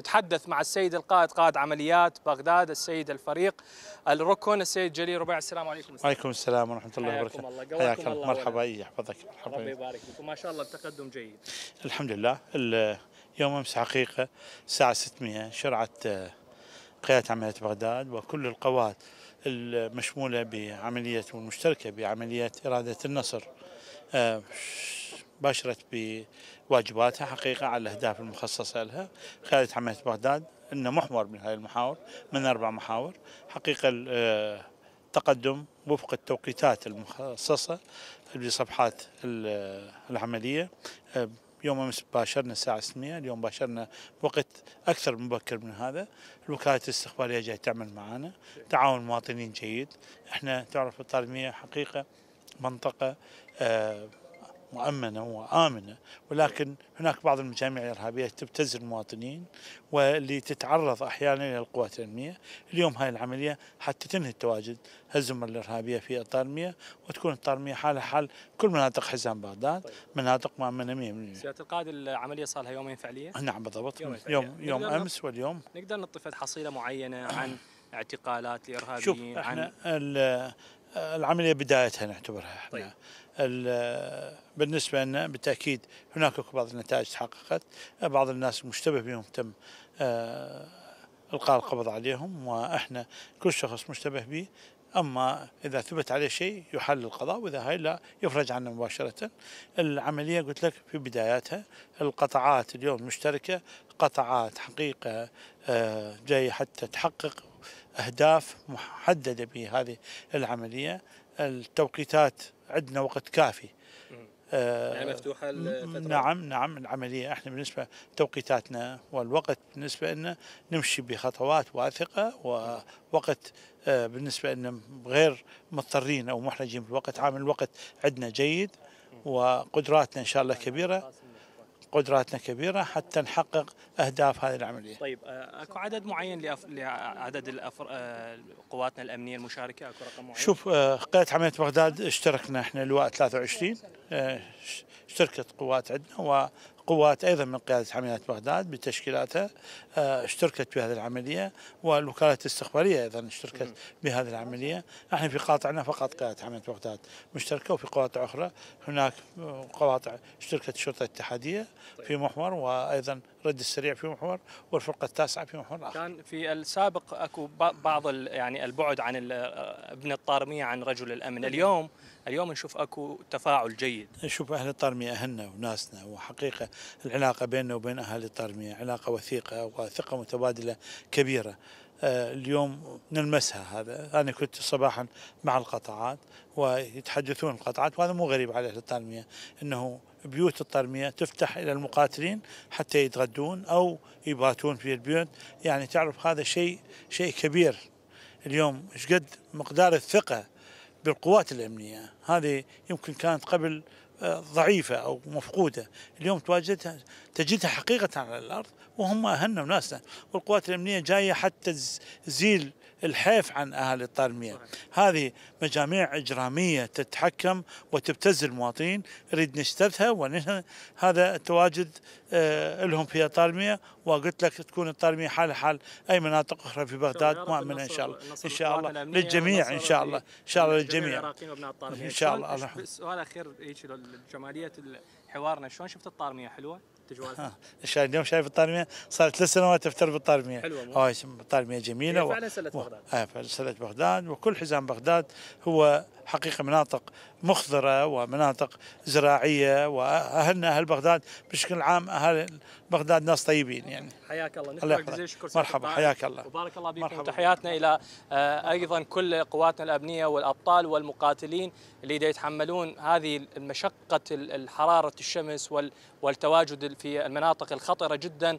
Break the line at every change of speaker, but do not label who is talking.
نتحدث مع السيد القائد قائد عمليات بغداد السيد الفريق الركن السيد جليل ربيع السلام عليكم وعليكم
السلام ورحمه الله وبركاته حياك الله مرحبا يحفظك مرحبا ربي
يبارك فيكم ما شاء الله التقدم جيد
الحمد لله يوم امس حقيقه الساعه 600 شرعت آه، قياده عمليات بغداد وكل القوات المشموله بعمليه والمشتركه بعمليه اراده النصر آه، باشرت بواجباتها حقيقة على الأهداف المخصصة لها قيادة عملية بغداد أنه محور من هذه المحاور من أربع محاور حقيقة التقدم آه، وفق التوقيتات المخصصة لصفحات العملية آه، يوم امس باشرنا الساعه 600 اليوم باشرنا وقت اكثر مبكر من هذا الوكالات الاستخباريه جاي تعمل معنا تعاون المواطنين جيد احنا تعرف الطالمية حقيقه منطقه آه، مؤمنة وآمنة ولكن هناك بعض المجاميع الإرهابية تبتز المواطنين واللي تتعرض أحيانا إلى القوات الأمنية اليوم هاي العملية حتى تنهي التواجد هزم الإرهابية في الطارمية وتكون الطارمية حالها حال كل مناطق حزام بغداد طيب. مناطق مؤمنة 100%
سيادة القائد العملية صار لها يومين فعلية؟ نعم بالضبط يوم, يوم, يوم أمس واليوم نقدر نطفئ حصيلة معينة عن اعتقالات لارهابيين شوف احنا
عن العمليه بدايتها نعتبرها احنا طيب. بالنسبه لنا بالتاكيد هناك بعض النتائج تحققت بعض الناس مشتبه بهم تم آه، القاء القبض عليهم واحنا كل شخص مشتبه به اما اذا ثبت عليه شيء يحل القضاء واذا هاي لا يفرج عنه مباشره. العمليه قلت لك في بداياتها القطعات اليوم مشتركه قطعات حقيقه آه، جايه حتى تحقق أهداف محددة بهذه العملية التوقيتات عندنا وقت كافي يعني آه، مفتوحه الفترة نعم نعم العمليه احنا بالنسبه توقيتاتنا والوقت بالنسبه لنا نمشي بخطوات واثقه ووقت آه، بالنسبه لنا غير مضطرين او محرجين بالوقت عامل الوقت عندنا جيد وقدراتنا ان شاء الله كبيره قدراتنا كبيرة حتى نحقق أهداف هذه العملية
طيب آه، أكو عدد معين لأف... لعدد الأفر... آه، قواتنا الأمنية المشاركة أكو رقم معين
شوف آه، قيادة عملية بغداد اشتركنا احنا لواء 23 اشتركت قوات عندنا و قوات أيضا من قيادة عمليات بغداد بتشكيلاتها آه، اشتركت بهذه العملية والوكالات الاستخبارية أيضا اشتركت بهذه العملية احنا في قاطعنا فقط قيادة حملات بغداد مشتركة وفي قواطع أخرى هناك آه، قواطع اشتركت الشرطة الاتحادية طيب. في محور وأيضا رد السريع في محور والفرقة التاسعة في محور آخر
كان في السابق أكو بعض يعني البعد عن آه، ابن الطارمية عن رجل الأمن نعم. اليوم اليوم نشوف اكو تفاعل جيد
نشوف اهل الطارميه اهلنا وناسنا وحقيقه العلاقه بيننا وبين اهالي طرميه علاقه وثيقه وثقه متبادله كبيره آه، اليوم نلمسها هذا انا كنت صباحا مع القطاعات ويتحدثون القطاعات وهذا مو غريب على اهل الطرميه انه بيوت الطرميه تفتح إلى المقاتلين حتى يتغدون أو يباتون في البيوت يعني تعرف هذا شيء شيء كبير اليوم ايش قد مقدار الثقة بالقوات الأمنية هذه يمكن كانت قبل ضعيفة أو مفقودة اليوم تواجدها تجدها حقيقة على الأرض وهم أهلنا وناسنا والقوات الأمنية جاية حتى تزيل الحيف عن أهل الترمية هذه مجاميع إجرامية تتحكم وتبتز المواطنين نريد نجتثها وننهي هذا التواجد آه، لهم في الترمية وقلت لك تكون الترمية حال حال أي مناطق أخرى في بغداد مؤمنة إن شاء الله إن شاء الله للجميع إن شاء الله إن شاء الله للجميع إن شاء الله الله
سؤال أخير جمالية حوارنا شلون شفت الطارمية حلوة؟ تجوالها؟
اليوم شايف الطارمية صارت ثلاث سنوات افتر بالطارمية حلوة هاي الطارمية جميلة و... فعلا سلة بغداد آه فلسلة بغداد وكل حزام بغداد هو حقيقة مناطق مخضرة ومناطق زراعية وأهلنا أهل بغداد بشكل عام أهل بغداد ناس طيبين يعني
حياك الله الله مرحبا حياك الله وبارك الله بكم تحياتنا إلى آه، أيضا كل قواتنا الأبنية والأبطال والمقاتلين اللي يتحملون هذه المشقة حرارة الشمس والتواجد في المناطق الخطرة جدا